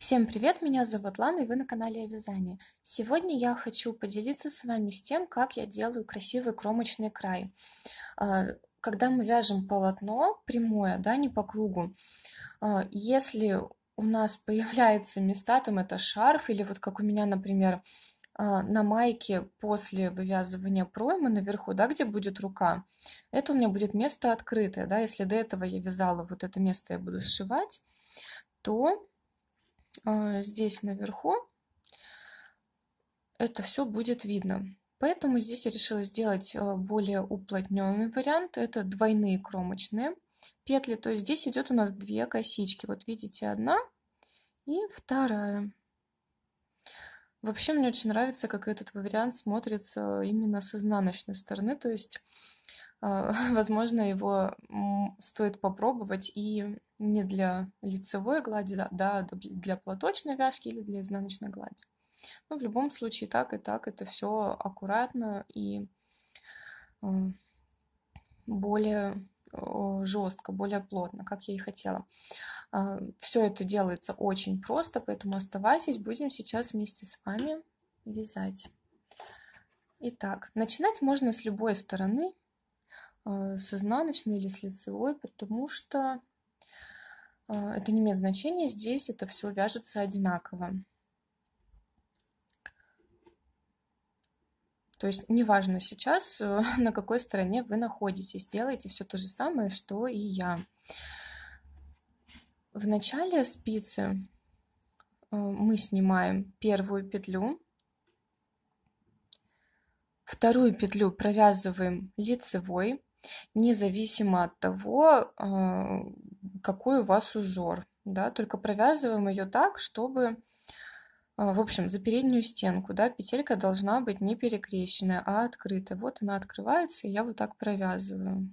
Всем привет, меня зовут Лана и вы на канале о вязании. Сегодня я хочу поделиться с вами с тем, как я делаю красивый кромочный край. А, когда мы вяжем полотно прямое, да, не по кругу, а, если у нас появляются места, там это шарф или вот как у меня, например, а, на майке после вывязывания проймы наверху, да, где будет рука, это у меня будет место открытое, да, если до этого я вязала вот это место, я буду сшивать, то э, здесь наверху это все будет видно. Поэтому здесь я решила сделать а, более уплотненный вариант, это двойные кромочные петли, то есть здесь идет у нас две косички, вот видите, одна и вторая. Вообще мне очень нравится, как этот вариант смотрится именно с изнаночной стороны, то есть, а, возможно, его стоит попробовать и не для лицевой глади, да, для платочной вязки или для изнаночной глади. Но ну, в любом случае так и так это все аккуратно и а, более жестко, более плотно, как я и хотела. А, все это делается очень просто, поэтому оставайтесь, будем сейчас вместе с вами вязать. Итак, начинать можно с любой стороны, а, с изнаночной или с лицевой, потому что а, это не имеет значения, здесь это все вяжется одинаково. То есть неважно сейчас, на какой стороне вы находитесь, делайте все то же самое, что и я. В начале спицы э, мы снимаем первую петлю, вторую петлю провязываем лицевой, независимо от того, э, какой у вас узор. Да, только провязываем ее так, чтобы, э, в общем, за переднюю стенку, да, петелька должна быть не перекрещенная, а открытая. Вот она открывается, и я вот так провязываю.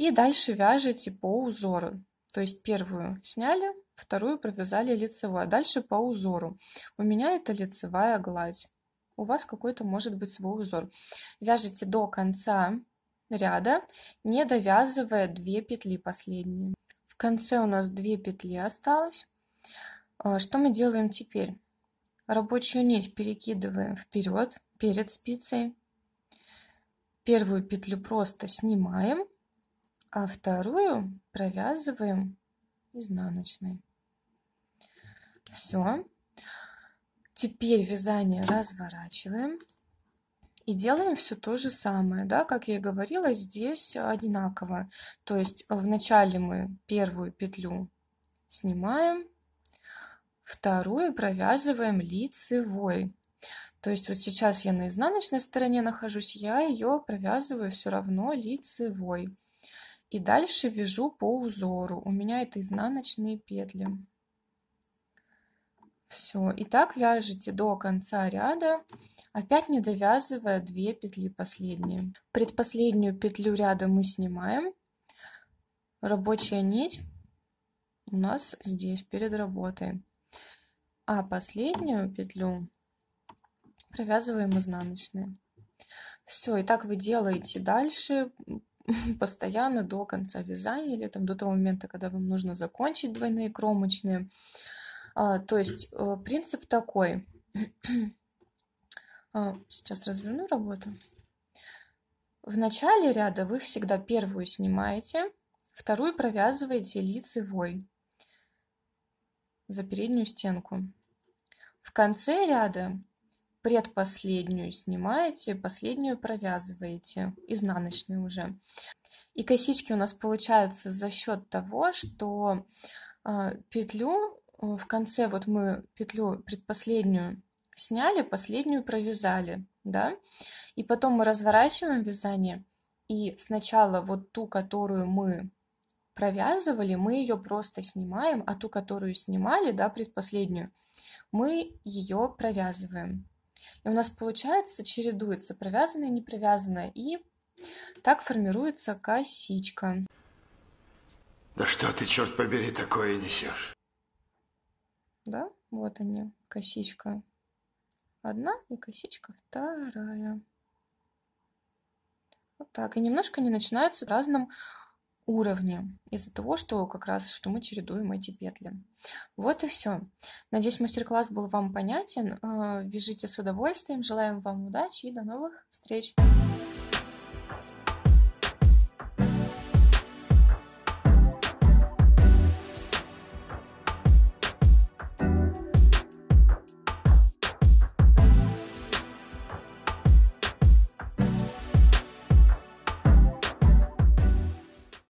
И дальше вяжете по узору. То есть первую сняли, вторую провязали лицевую, а дальше по узору. У меня это лицевая гладь. У вас какой-то может быть свой узор. Вяжите до конца ряда, не довязывая две петли последние. В конце у нас две петли осталось. А, что мы делаем теперь? Рабочую нить перекидываем вперед, перед спицей. Первую петлю просто снимаем а вторую провязываем изнаночной. Все. Теперь вязание разворачиваем. И делаем все то же самое, да, как я и говорила, здесь одинаково. То есть в начале мы первую петлю снимаем, вторую провязываем лицевой. То есть вот сейчас я на изнаночной стороне нахожусь, я ее провязываю все равно лицевой и дальше вяжу по узору у меня это изнаночные петли все и так вяжите до конца ряда опять не довязывая две петли последние предпоследнюю петлю ряда мы снимаем рабочая нить у нас здесь перед работой а последнюю петлю провязываем изнаночные все и так вы делаете дальше постоянно до конца вязания или там до того момента, когда вам нужно закончить двойные кромочные. А, то есть э, принцип такой. А, сейчас разверну работу. В начале ряда вы всегда первую снимаете, вторую провязываете лицевой за переднюю стенку. В конце ряда предпоследнюю снимаете, последнюю провязываете, изнаночной уже. И косички у нас получаются за счет того, что а, петлю э, в конце, вот мы петлю предпоследнюю сняли, последнюю провязали, да, и потом мы разворачиваем вязание, и сначала вот ту, которую мы провязывали, мы ее просто снимаем, а ту, которую снимали, да, предпоследнюю, мы ее провязываем. И у нас получается, чередуется провязанное, непривязанное, и так формируется косичка. Да что ты, черт побери, такое несешь? Да, вот они, косичка одна и косичка вторая. Вот так. И немножко они начинаются в разном уровня из-за того, что как раз что мы чередуем эти петли. Вот и все. Надеюсь, мастер-класс был вам понятен. Э, вяжите с удовольствием. Желаем вам удачи и до новых встреч!